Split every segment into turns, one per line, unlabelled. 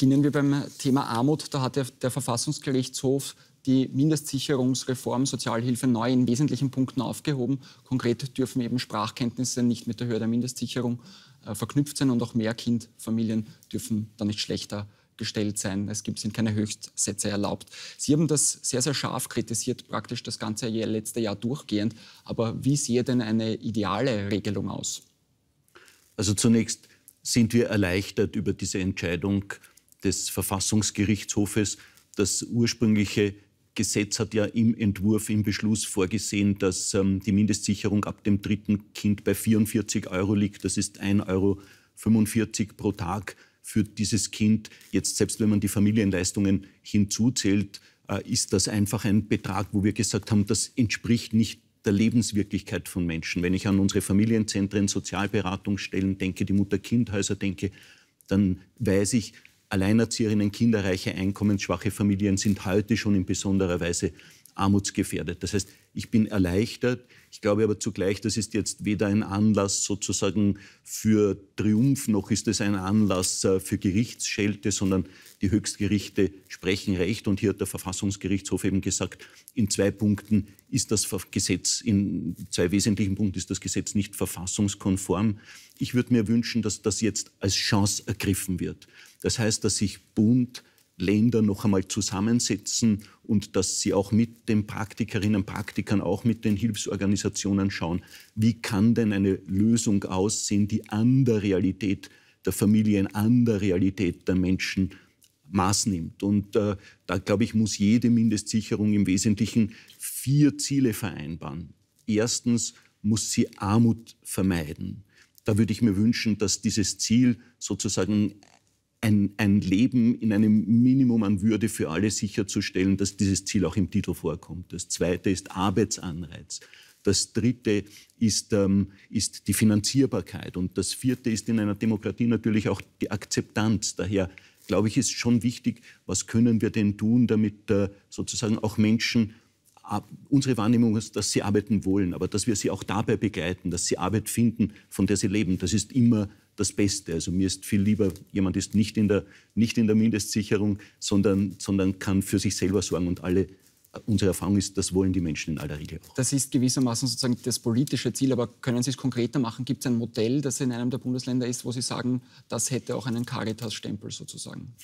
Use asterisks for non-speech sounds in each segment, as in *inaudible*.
Beginnen wir beim Thema Armut. Da hat der, der Verfassungsgerichtshof die Mindestsicherungsreform Sozialhilfe neu in wesentlichen Punkten aufgehoben. Konkret dürfen eben Sprachkenntnisse nicht mit der Höhe der Mindestsicherung äh, verknüpft sein und auch Mehrkindfamilien dürfen da nicht schlechter gestellt sein. Es gibt, sind keine Höchstsätze erlaubt. Sie haben das sehr, sehr scharf kritisiert, praktisch das ganze Jahr, letzte Jahr durchgehend. Aber wie sehe denn eine ideale Regelung aus?
Also zunächst sind wir erleichtert über diese Entscheidung des Verfassungsgerichtshofes. Das ursprüngliche Gesetz hat ja im Entwurf, im Beschluss vorgesehen, dass ähm, die Mindestsicherung ab dem dritten Kind bei 44 Euro liegt. Das ist 1,45 Euro pro Tag für dieses Kind. Jetzt, selbst wenn man die Familienleistungen hinzuzählt, äh, ist das einfach ein Betrag, wo wir gesagt haben, das entspricht nicht der Lebenswirklichkeit von Menschen. Wenn ich an unsere Familienzentren, Sozialberatungsstellen denke, die Mutter-Kind-Häuser denke, dann weiß ich, Alleinerzieherinnen, kinderreiche, einkommensschwache Familien sind heute schon in besonderer Weise armutsgefährdet. Das heißt, ich bin erleichtert. Ich glaube aber zugleich, das ist jetzt weder ein Anlass sozusagen für Triumph, noch ist es ein Anlass äh, für Gerichtsschelte, sondern die Höchstgerichte sprechen Recht. Und hier hat der Verfassungsgerichtshof eben gesagt, in zwei Punkten ist das Gesetz, in zwei wesentlichen Punkten ist das Gesetz nicht verfassungskonform. Ich würde mir wünschen, dass das jetzt als Chance ergriffen wird. Das heißt, dass sich Bund, Länder noch einmal zusammensetzen und dass sie auch mit den Praktikerinnen und Praktikern, auch mit den Hilfsorganisationen schauen, wie kann denn eine Lösung aussehen, die an der Realität der Familien, an der Realität der Menschen Maß nimmt. Und äh, da, glaube ich, muss jede Mindestsicherung im Wesentlichen vier Ziele vereinbaren. Erstens muss sie Armut vermeiden. Da würde ich mir wünschen, dass dieses Ziel sozusagen ein, ein Leben in einem Minimum an Würde für alle sicherzustellen, dass dieses Ziel auch im Titel vorkommt. Das zweite ist Arbeitsanreiz. Das dritte ist, ähm, ist die Finanzierbarkeit. Und das vierte ist in einer Demokratie natürlich auch die Akzeptanz. Daher glaube ich, ist schon wichtig, was können wir denn tun, damit äh, sozusagen auch Menschen, äh, unsere Wahrnehmung ist, dass sie arbeiten wollen, aber dass wir sie auch dabei begleiten, dass sie Arbeit finden, von der sie leben. Das ist immer das Beste. Also mir ist viel lieber, jemand ist nicht in der, nicht in der Mindestsicherung, sondern, sondern kann für sich selber sorgen und alle unsere Erfahrung ist, das wollen die Menschen in aller Regel auch.
Das ist gewissermaßen sozusagen das politische Ziel, aber können Sie es konkreter machen? Gibt es ein Modell, das in einem der Bundesländer ist, wo Sie sagen, das hätte auch einen Caritas-Stempel sozusagen?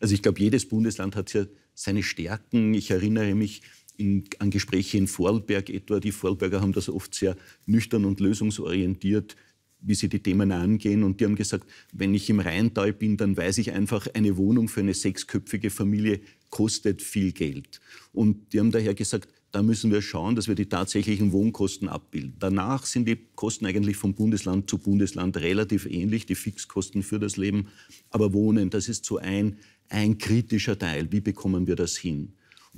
Also ich glaube, jedes Bundesland hat ja seine Stärken. Ich erinnere mich in, an Gespräche in Vorlberg etwa. Die Vorlberger haben das oft sehr nüchtern und lösungsorientiert wie sie die Themen angehen. Und die haben gesagt, wenn ich im Rheintal bin, dann weiß ich einfach, eine Wohnung für eine sechsköpfige Familie kostet viel Geld. Und die haben daher gesagt, da müssen wir schauen, dass wir die tatsächlichen Wohnkosten abbilden. Danach sind die Kosten eigentlich von Bundesland zu Bundesland relativ ähnlich, die Fixkosten für das Leben. Aber Wohnen, das ist so ein, ein kritischer Teil. Wie bekommen wir das hin?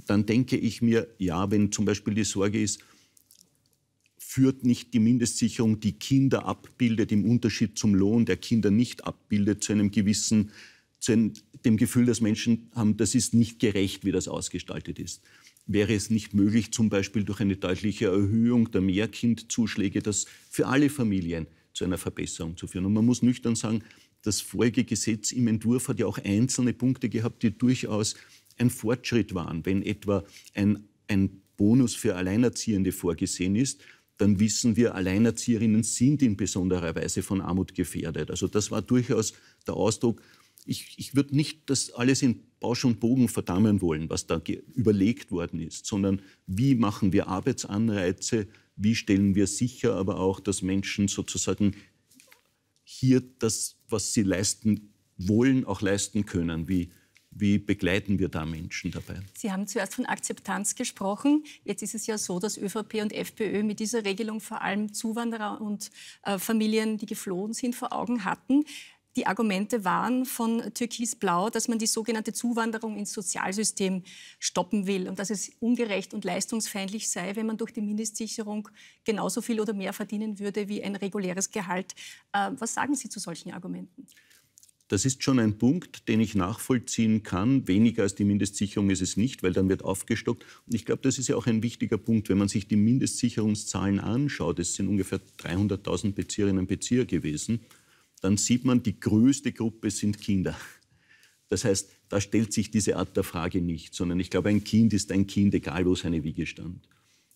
Dann denke ich mir, ja, wenn zum Beispiel die Sorge ist, führt nicht die Mindestsicherung, die Kinder abbildet, im Unterschied zum Lohn, der Kinder nicht abbildet, zu einem gewissen, zu einem, dem Gefühl, dass Menschen haben, das ist nicht gerecht, wie das ausgestaltet ist. Wäre es nicht möglich, zum Beispiel durch eine deutliche Erhöhung der Mehrkindzuschläge, das für alle Familien zu einer Verbesserung zu führen? Und man muss nüchtern sagen, das vorige Gesetz im Entwurf hat ja auch einzelne Punkte gehabt, die durchaus ein Fortschritt waren, wenn etwa ein, ein Bonus für Alleinerziehende vorgesehen ist dann wissen wir, Alleinerzieherinnen sind in besonderer Weise von Armut gefährdet. Also das war durchaus der Ausdruck. Ich, ich würde nicht das alles in Bausch und Bogen verdammen wollen, was da überlegt worden ist, sondern wie machen wir Arbeitsanreize, wie stellen wir sicher aber auch, dass Menschen sozusagen hier das, was sie leisten wollen, auch leisten können, wie wie begleiten wir da Menschen dabei? Sie haben zuerst von Akzeptanz gesprochen. Jetzt ist es ja so, dass ÖVP und FPÖ mit dieser Regelung vor allem Zuwanderer und äh, Familien, die geflohen sind, vor Augen hatten. Die Argumente waren von Türkis Blau, dass man die sogenannte Zuwanderung ins Sozialsystem stoppen will und dass es ungerecht und leistungsfeindlich sei, wenn man durch die Mindestsicherung genauso viel oder mehr verdienen würde wie ein reguläres Gehalt. Äh, was sagen Sie zu solchen Argumenten? Das ist schon ein Punkt, den ich nachvollziehen kann. Weniger als die Mindestsicherung ist es nicht, weil dann wird aufgestockt. Und ich glaube, das ist ja auch ein wichtiger Punkt, wenn man sich die Mindestsicherungszahlen anschaut. Es sind ungefähr 300.000 Bezieherinnen und Bezieher gewesen. Dann sieht man, die größte Gruppe sind Kinder. Das heißt, da stellt sich diese Art der Frage nicht, sondern ich glaube, ein Kind ist ein Kind, egal wo seine Wiege stand.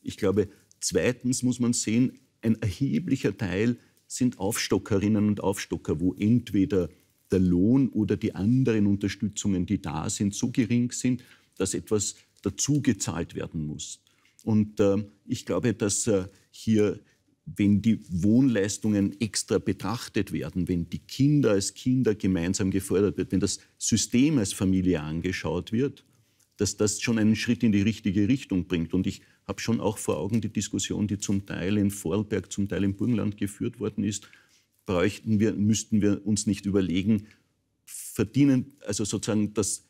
Ich glaube, zweitens muss man sehen, ein erheblicher Teil sind Aufstockerinnen und Aufstocker, wo entweder der Lohn oder die anderen Unterstützungen, die da sind, so gering sind, dass etwas dazu gezahlt werden muss. Und äh, ich glaube, dass äh, hier, wenn die Wohnleistungen extra betrachtet werden, wenn die Kinder als Kinder gemeinsam gefördert wird, wenn das System als Familie angeschaut wird, dass das schon einen Schritt in die richtige Richtung bringt. Und ich habe schon auch vor Augen die Diskussion, die zum Teil in Vorarlberg, zum Teil im Burgenland geführt worden ist, bräuchten wir, müssten wir uns nicht überlegen, verdienen, also sozusagen das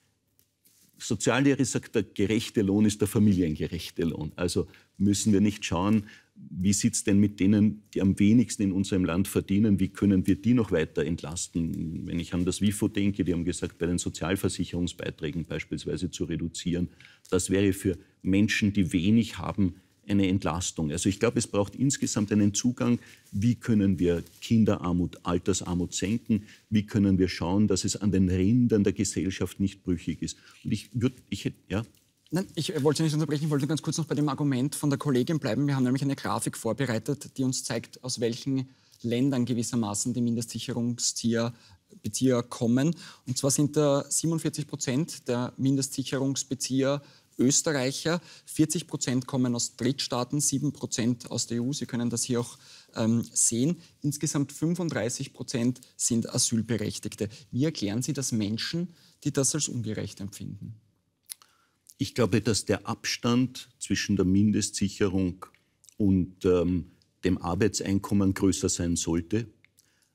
Soziallehre sagt, der gerechte Lohn ist der familiengerechte Lohn. Also müssen wir nicht schauen, wie sieht es denn mit denen, die am wenigsten in unserem Land verdienen, wie können wir die noch weiter entlasten? Wenn ich an das WIFO denke, die haben gesagt, bei den Sozialversicherungsbeiträgen beispielsweise zu reduzieren, das wäre für Menschen, die wenig haben, eine Entlastung. Also ich glaube, es braucht insgesamt einen Zugang, wie können wir Kinderarmut, Altersarmut senken, wie können wir schauen, dass es an den Rändern der Gesellschaft nicht brüchig ist. Und ich würde, ich hätte, ja.
Nein, ich wollte nicht unterbrechen, ich wollte ganz kurz noch bei dem Argument von der Kollegin bleiben. Wir haben nämlich eine Grafik vorbereitet, die uns zeigt, aus welchen Ländern gewissermaßen die Mindestsicherungsbezieher kommen. Und zwar sind da 47 Prozent der Mindestsicherungsbezieher Österreicher, 40 Prozent kommen aus Drittstaaten, 7 Prozent aus der EU. Sie können das hier auch ähm, sehen. Insgesamt 35 Prozent sind Asylberechtigte. Wie erklären Sie das Menschen, die das als ungerecht empfinden?
Ich glaube, dass der Abstand zwischen der Mindestsicherung und ähm, dem Arbeitseinkommen größer sein sollte.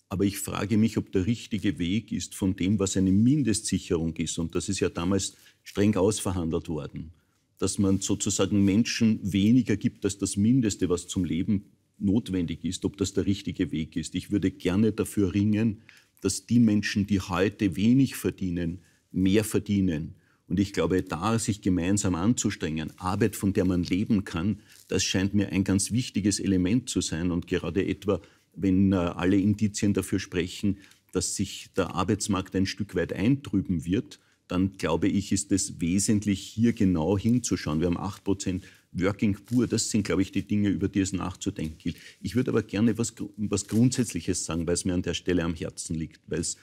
Aber ich frage mich, ob der richtige Weg ist von dem, was eine Mindestsicherung ist. Und das ist ja damals streng ausverhandelt worden, dass man sozusagen Menschen weniger gibt als das Mindeste, was zum Leben notwendig ist, ob das der richtige Weg ist. Ich würde gerne dafür ringen, dass die Menschen, die heute wenig verdienen, mehr verdienen. Und ich glaube, da sich gemeinsam anzustrengen, Arbeit, von der man leben kann, das scheint mir ein ganz wichtiges Element zu sein. Und gerade etwa, wenn äh, alle Indizien dafür sprechen, dass sich der Arbeitsmarkt ein Stück weit eintrüben wird, dann glaube ich, ist es wesentlich, hier genau hinzuschauen. Wir haben 8 Prozent Working Poor, das sind, glaube ich, die Dinge, über die es nachzudenken gilt. Ich würde aber gerne was, was Grundsätzliches sagen, weil es mir an der Stelle am Herzen liegt, weil es,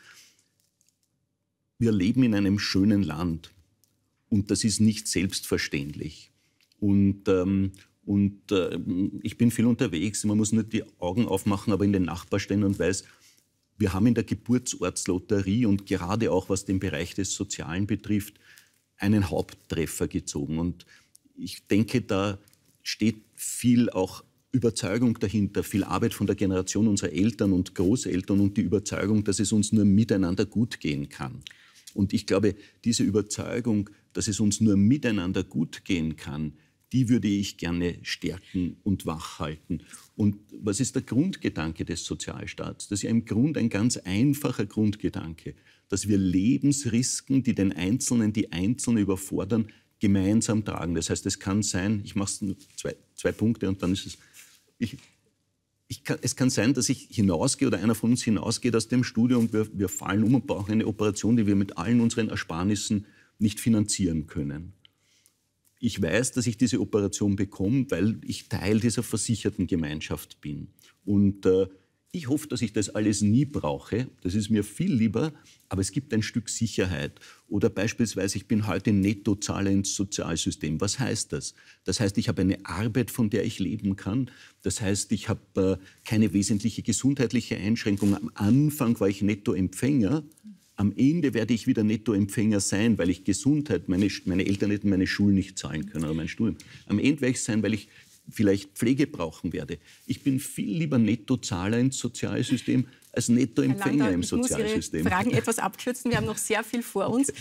wir leben in einem schönen Land und das ist nicht selbstverständlich. Und, ähm, und äh, ich bin viel unterwegs, man muss nicht die Augen aufmachen, aber in den Nachbarständen und weiß, wir haben in der Geburtsortslotterie und gerade auch was den Bereich des Sozialen betrifft, einen Haupttreffer gezogen. Und ich denke, da steht viel auch Überzeugung dahinter, viel Arbeit von der Generation unserer Eltern und Großeltern und die Überzeugung, dass es uns nur miteinander gut gehen kann. Und ich glaube, diese Überzeugung, dass es uns nur miteinander gut gehen kann, die würde ich gerne stärken und wachhalten. Und was ist der Grundgedanke des Sozialstaats? Das ist ja im Grunde ein ganz einfacher Grundgedanke, dass wir Lebensrisiken, die den Einzelnen, die Einzelne überfordern, gemeinsam tragen. Das heißt, es kann sein, ich mache zwei, zwei Punkte und dann ist es, ich, ich kann, es kann sein, dass ich hinausgehe oder einer von uns hinausgeht aus dem Studium und wir, wir fallen um und brauchen eine Operation, die wir mit allen unseren Ersparnissen nicht finanzieren können ich weiß, dass ich diese Operation bekomme, weil ich Teil dieser versicherten Gemeinschaft bin. Und äh, ich hoffe, dass ich das alles nie brauche. Das ist mir viel lieber, aber es gibt ein Stück Sicherheit. Oder beispielsweise, ich bin heute Nettozahler ins Sozialsystem. Was heißt das? Das heißt, ich habe eine Arbeit, von der ich leben kann. Das heißt, ich habe äh, keine wesentliche gesundheitliche Einschränkung. Am Anfang war ich Nettoempfänger. Mhm am Ende werde ich wieder Nettoempfänger sein, weil ich Gesundheit, meine, meine Eltern hätten meine Schulen nicht zahlen können oder mein Studium. Am Ende werde ich sein, weil ich vielleicht Pflege brauchen werde. Ich bin viel lieber Nettozahler ins Sozialsystem als Nettoempfänger Landau, im Sozialsystem. Ich muss Ihre Fragen *laughs* etwas abkürzen. Wir haben noch sehr viel vor uns.